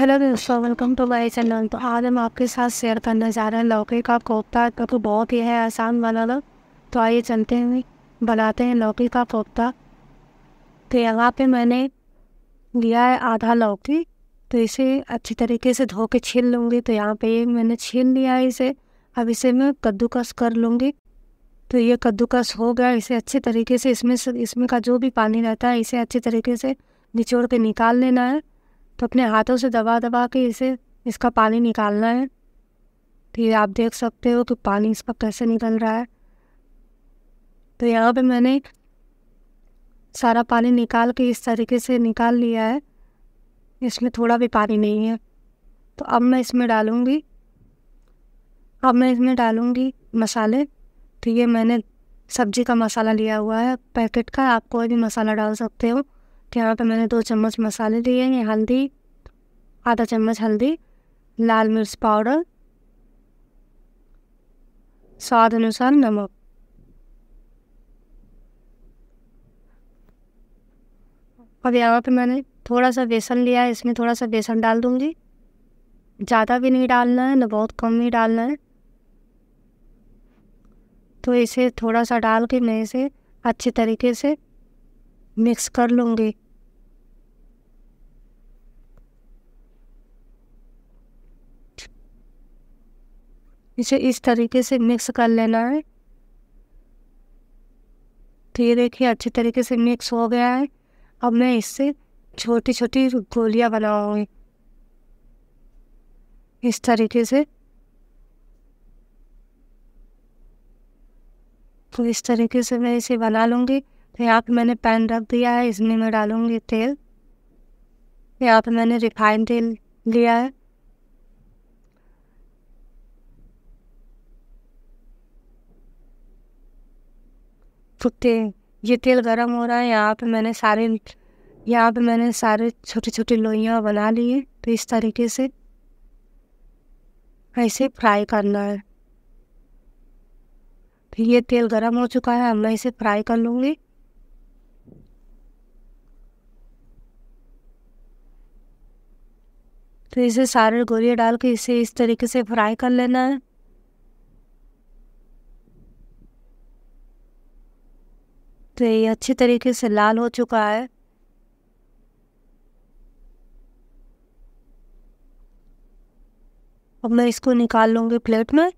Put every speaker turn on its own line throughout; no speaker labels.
hello दोस्तों welcome to my channel तो आज हम आपके साथ शेयर करने जा रहे हैं लौकी का कोफ्ता तो, तो बहुत ही है आसान बनाना तो आइए चलते हैं बनाते हैं लौकी का कोफ्ता तो यहाँ पे मैंने लिया है आधा लौकी तो इसे अच्छी तरीके से धो के छील लूँगी तो यहाँ पे मैंने छील लिया है इसे अब इसे मैं कद्दूकस कर लूँगी तो ये कद्दूकस हो गया इसे अच्छे तरीके से इसमें इसमें का जो भी पानी रहता है इसे अच्छे तरीके से निचोड़ के निकाल लेना है तो अपने हाथों से दबा दबा के इसे इसका पानी निकालना है तो ये आप देख सकते हो कि पानी इसका कैसे निकल रहा है तो यहाँ पे मैंने सारा पानी निकाल के इस तरीके से निकाल लिया है इसमें थोड़ा भी पानी नहीं है तो अब मैं इसमें डालूँगी अब मैं इसमें डालूँगी मसाले तो ये मैंने सब्ज़ी का मसाला लिया हुआ है पैकेट का आप कोई भी मसाला डाल सकते हो यहाँ पे मैंने दो चम्मच मसाले लिए हैं हल्दी आधा चम्मच हल्दी लाल मिर्च पाउडर स्वाद अनुसार नमक अब यहाँ पे मैंने थोड़ा सा बेसन लिया है इसमें थोड़ा सा बेसन डाल दूँगी ज़्यादा भी नहीं डालना है ना बहुत कम ही डालना है तो इसे थोड़ा सा डाल के मैं इसे अच्छे तरीके से मिक्स कर लूँगी इसे इस तरीके से मिक्स कर लेना है तो ये देखिए अच्छे तरीके से मिक्स हो गया है अब मैं इससे छोटी छोटी गोलियां बनाऊंगी इस तरीके से तो इस तरीके से मैं इसे बना लूँगी तो यहाँ पर मैंने पैन रख दिया है इसमें मैं डालूँगी तेल यहाँ पर मैंने रिफाइंड तेल लिया है फुकते ये तेल गर्म हो रहा है यहाँ पे मैंने सारे यहाँ पे मैंने सारे छोटे छोटे लोइयाँ बना लिए तो इस तरीके से ऐसे फ्राई करना है फिर तो ये तेल गर्म हो चुका है अब मैं इसे फ्राई कर लूँगी तो इसे सारे गोलियाँ डाल के इसे इस तरीके से फ्राई कर लेना है तो ये अच्छे तरीके से लाल हो चुका है अब मैं इसको निकाल लूँगी प्लेट में तब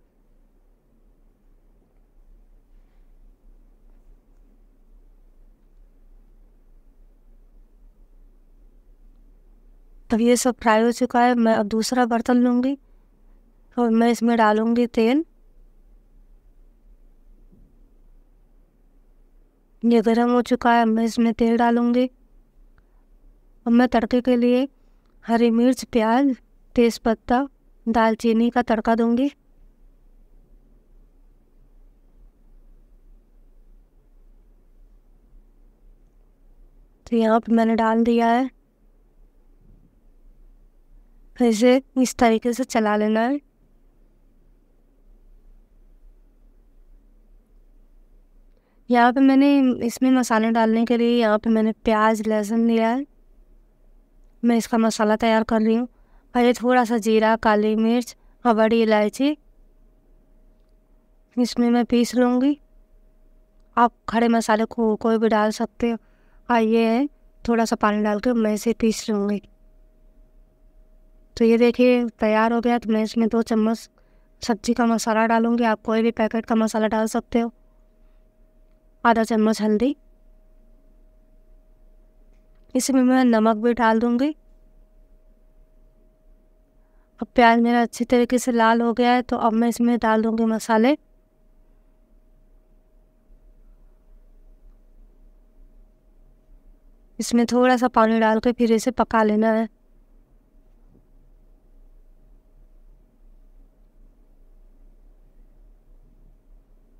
तो ये सब फ्राई हो चुका है मैं अब दूसरा बर्तन लूँगी और मैं इसमें डालूँगी तेल ये गर्म हो चुका है मैं इसमें तेल डालूँगी अब मैं तड़के के लिए हरी मिर्च प्याज तेज़पत्ता दालचीनी का तड़का दूंगी तो यहाँ पर मैंने डाल दिया है फिर इसे इस तरीके से चला लेना है यहाँ पे मैंने इसमें मसाले डालने के लिए यहाँ पे मैंने प्याज लहसुन लिया है मैं इसका मसाला तैयार कर रही हूँ और ये थोड़ा सा जीरा काली मिर्च और बड़ी इलायची इसमें मैं पीस लूँगी आप खड़े मसाले को कोई भी डाल सकते हो और ये है थोड़ा सा पानी डाल कर मैं इसे पीस लूँगी तो ये देखिए तैयार हो गया तो मैं इसमें दो चम्मच सब्जी का मसाला डालूँगी आप कोई भी पैकेट का मसाला डाल सकते हो आधा चम्मच हल्दी इसमें मैं नमक भी डाल दूंगी अब प्याज मेरा अच्छी तरीके से लाल हो गया है तो अब मैं इसमें डाल दूँगी मसाले इसमें थोड़ा सा पानी डाल के फिर इसे पका लेना है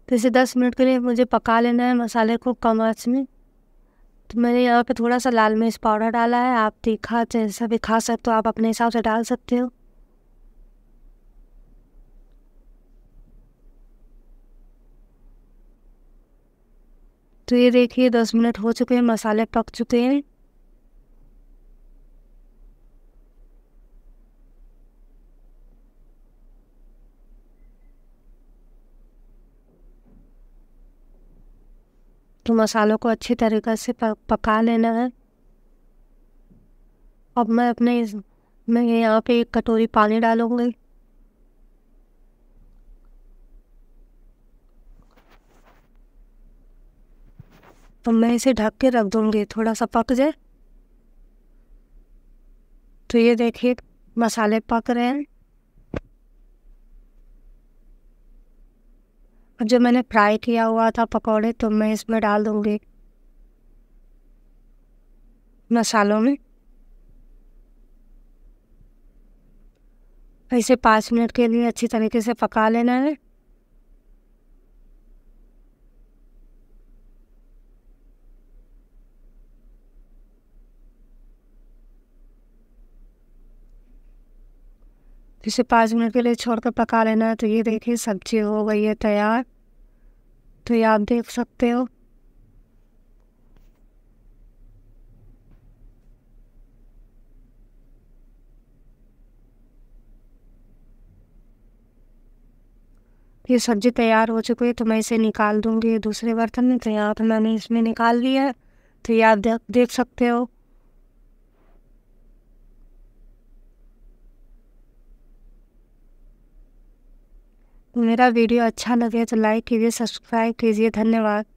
तो इसे दस मिनट के लिए मुझे पका लेना है मसाले को कम आँच में तो मैंने यहाँ पे थोड़ा सा लाल मिर्च पाउडर डाला है आप तीखा जैसा भी खा सकते हो आप अपने हिसाब से डाल सकते हो तो ये देखिए दस मिनट हो चुके हैं मसाले पक चुके हैं तो मसालों को अच्छी तरीक़े से पका लेना है अब मैं अपने इस मैं यहाँ पे एक कटोरी पानी डालूँगी तो मैं इसे ढक के रख दूँगी थोड़ा सा पक जाए तो ये देखिए मसाले पक रहे हैं जो मैंने फ्राई किया हुआ था पकौड़े तो मैं इसमें डाल दूँगी मसालों में इसे पाँच मिनट के लिए अच्छी तरीके से पका लेना है इसे पाँच मिनट के लिए छोड़कर पका लेना है तो ये देखिए सब्जी हो गई है तैयार तो ये आप देख सकते हो ये सब्जी तैयार हो चुकी है तो मैं इसे निकाल दूंगी दूसरे बर्तन में तो यहाँ पर मैंने इसमें निकाल लिया है तो ये आप देख सकते हो मेरा वीडियो अच्छा लगे तो लाइक कीजिए सब्सक्राइब कीजिए धन्यवाद